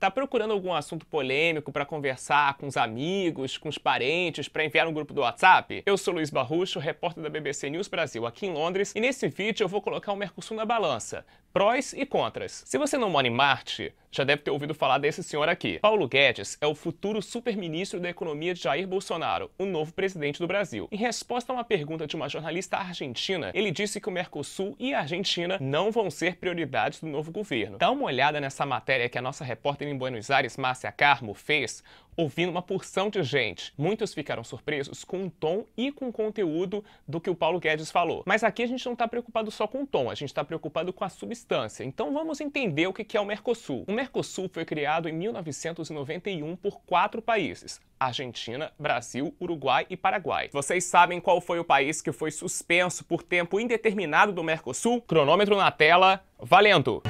Tá procurando algum assunto polêmico para conversar com os amigos, com os parentes, para enviar no um grupo do WhatsApp? Eu sou Luiz Barrucho, repórter da BBC News Brasil aqui em Londres, e nesse vídeo eu vou colocar o Mercosul na balança prós e contras. Se você não mora em Marte, já deve ter ouvido falar desse senhor aqui. Paulo Guedes é o futuro super-ministro da Economia de Jair Bolsonaro, o novo presidente do Brasil. Em resposta a uma pergunta de uma jornalista argentina, ele disse que o Mercosul e a Argentina não vão ser prioridades do novo governo. Dá uma olhada nessa matéria que a nossa repórter em Buenos Aires, Márcia Carmo, fez ouvindo uma porção de gente. Muitos ficaram surpresos com o tom e com o conteúdo do que o Paulo Guedes falou. Mas aqui a gente não está preocupado só com o tom, a gente está preocupado com a substância. Então vamos entender o que é o Mercosul. O Mercosul foi criado em 1991 por quatro países: Argentina, Brasil, Uruguai e Paraguai. Vocês sabem qual foi o país que foi suspenso por tempo indeterminado do Mercosul? Cronômetro na tela, valendo!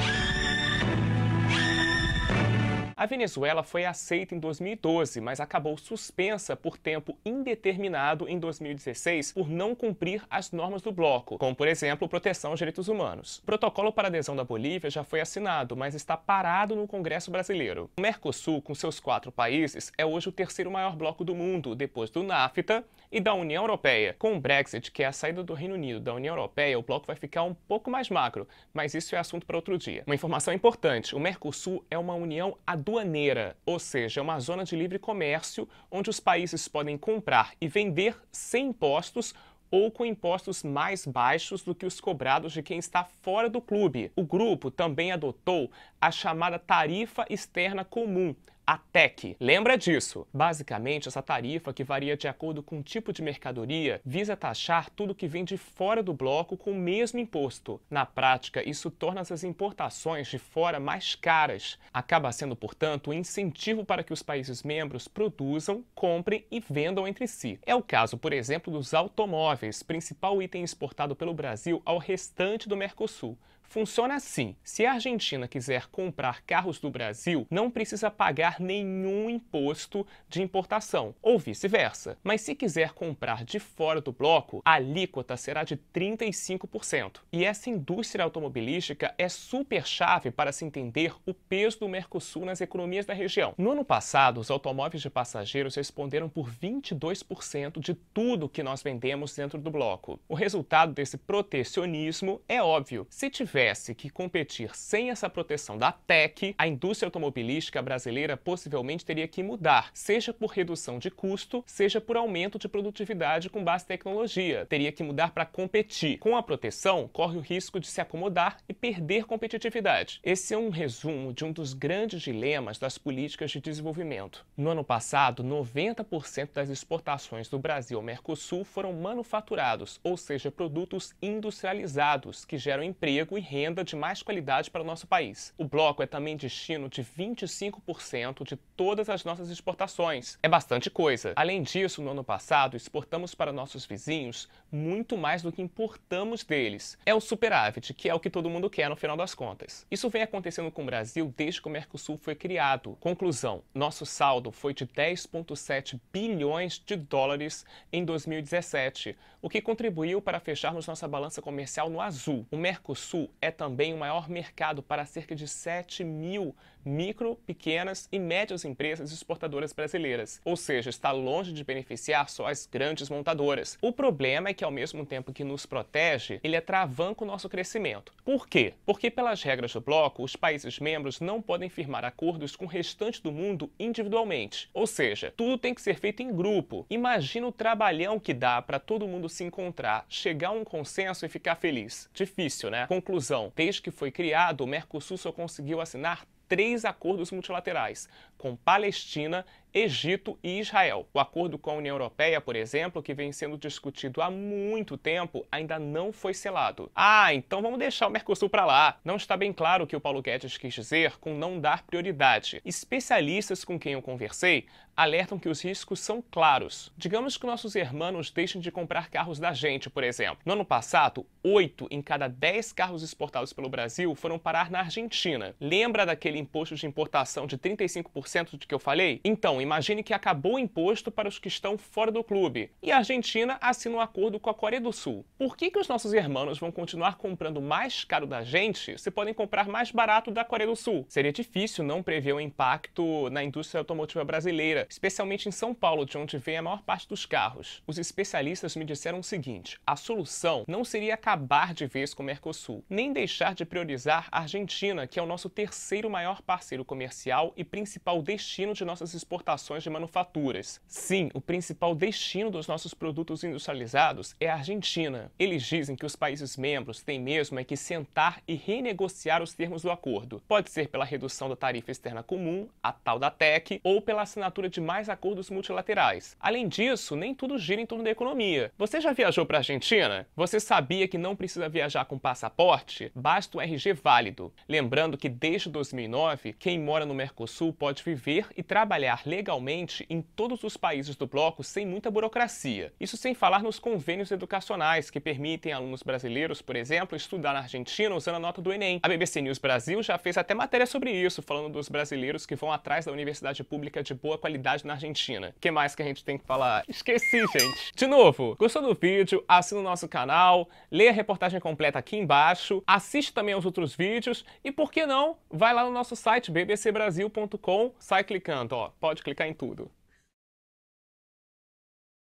A Venezuela foi aceita em 2012, mas acabou suspensa por tempo indeterminado em 2016 por não cumprir as normas do bloco, como, por exemplo, proteção aos direitos humanos. O protocolo para adesão da Bolívia já foi assinado, mas está parado no Congresso brasileiro. O Mercosul, com seus quatro países, é hoje o terceiro maior bloco do mundo, depois do NAFTA e da União Europeia. Com o Brexit, que é a saída do Reino Unido da União Europeia, o bloco vai ficar um pouco mais magro, mas isso é assunto para outro dia. Uma informação importante: o Mercosul é uma união adulta aduaneira, ou seja, é uma zona de livre comércio onde os países podem comprar e vender sem impostos ou com impostos mais baixos do que os cobrados de quem está fora do clube. O grupo também adotou a chamada tarifa externa comum, a TEC. Lembra disso? Basicamente, essa tarifa, que varia de acordo com o tipo de mercadoria, visa taxar tudo que vem de fora do bloco com o mesmo imposto. Na prática, isso torna as importações de fora mais caras. Acaba sendo, portanto, um incentivo para que os países membros produzam, comprem e vendam entre si. É o caso, por exemplo, dos automóveis, principal item exportado pelo Brasil ao restante do Mercosul. Funciona assim: se a Argentina quiser comprar carros do Brasil, não precisa pagar nenhum imposto de importação, ou vice-versa. Mas se quiser comprar de fora do bloco, a alíquota será de 35%. E essa indústria automobilística é super chave para se entender o peso do Mercosul nas economias da região. No ano passado, os automóveis de passageiros responderam por 22% de tudo que nós vendemos dentro do bloco. O resultado desse protecionismo é óbvio. Se tivesse que competir sem essa proteção da TEC, a indústria automobilística brasileira possivelmente teria que mudar, seja por redução de custo, seja por aumento de produtividade com base tecnologia. Teria que mudar para competir. Com a proteção, corre o risco de se acomodar e perder competitividade. Esse é um resumo de um dos grandes dilemas das políticas de desenvolvimento. No ano passado, 90% das exportações do Brasil ao Mercosul foram manufaturados, ou seja, produtos industrializados, que geram emprego e renda de mais qualidade para o nosso país. O bloco é também destino de 25% de todas as nossas exportações. É bastante coisa. Além disso, no ano passado, exportamos para nossos vizinhos muito mais do que importamos deles. É o superávit, que é o que todo mundo quer no final das contas. Isso vem acontecendo com o Brasil desde que o Mercosul foi criado. Conclusão: nosso saldo foi de 10,7 bilhões de dólares em 2017, o que contribuiu para fecharmos nossa balança comercial no azul. O Mercosul é também o maior mercado para cerca de 7 mil micro, pequenas e médias empresas exportadoras brasileiras, ou seja, está longe de beneficiar só as grandes montadoras. O problema é que, ao mesmo tempo que nos protege, ele atravanca o nosso crescimento. Por quê? Porque, pelas regras do bloco, os países membros não podem firmar acordos com o restante do mundo individualmente. Ou seja, tudo tem que ser feito em grupo. Imagina o trabalhão que dá para todo mundo se encontrar, chegar a um consenso e ficar feliz. Difícil, né? Conclusão: desde que foi criado, o Mercosul só conseguiu assinar três acordos multilaterais com Palestina Egito e Israel. O acordo com a União Europeia, por exemplo, que vem sendo discutido há muito tempo, ainda não foi selado. Ah, então vamos deixar o Mercosul para lá. Não está bem claro o que o Paulo Guedes quis dizer com não dar prioridade. Especialistas com quem eu conversei alertam que os riscos são claros. Digamos que nossos irmãos deixem de comprar carros da gente, por exemplo. No ano passado, 8 em cada 10 carros exportados pelo Brasil foram parar na Argentina. Lembra daquele imposto de importação de 35% de que eu falei? Então, imagine que acabou o imposto para os que estão fora do clube e a Argentina assina um acordo com a Coreia do Sul. Por que, que os nossos irmãos vão continuar comprando mais caro da gente se podem comprar mais barato da Coreia do Sul? Seria difícil não prever o um impacto na indústria automotiva brasileira, especialmente em São Paulo, de onde vem a maior parte dos carros. Os especialistas me disseram o seguinte: a solução não seria acabar de vez com o Mercosul, nem deixar de priorizar a Argentina, que é o nosso terceiro maior parceiro comercial e principal destino de nossas exportações exportações de manufaturas. Sim, o principal destino dos nossos produtos industrializados é a Argentina. Eles dizem que os países membros têm mesmo é que sentar e renegociar os termos do acordo. Pode ser pela redução da tarifa externa comum, a tal da TEC, ou pela assinatura de mais acordos multilaterais. Além disso, nem tudo gira em torno da economia. Você já viajou para a Argentina? Você sabia que não precisa viajar com passaporte? Basta um RG válido. Lembrando que desde 2009, quem mora no Mercosul pode viver e trabalhar legalmente legalmente em todos os países do bloco sem muita burocracia. Isso sem falar nos convênios educacionais que permitem alunos brasileiros, por exemplo, estudar na Argentina usando a nota do Enem. A BBC News Brasil já fez até matéria sobre isso, falando dos brasileiros que vão atrás da universidade pública de boa qualidade na Argentina. O que mais que a gente tem que falar? Esqueci, gente. De novo, gostou do vídeo? Assina o nosso canal, leia a reportagem completa aqui embaixo, assiste também aos outros vídeos e, por que não, vai lá no nosso site bbcbrasil.com, sai clicando, ó, pode clicar clicar em tudo.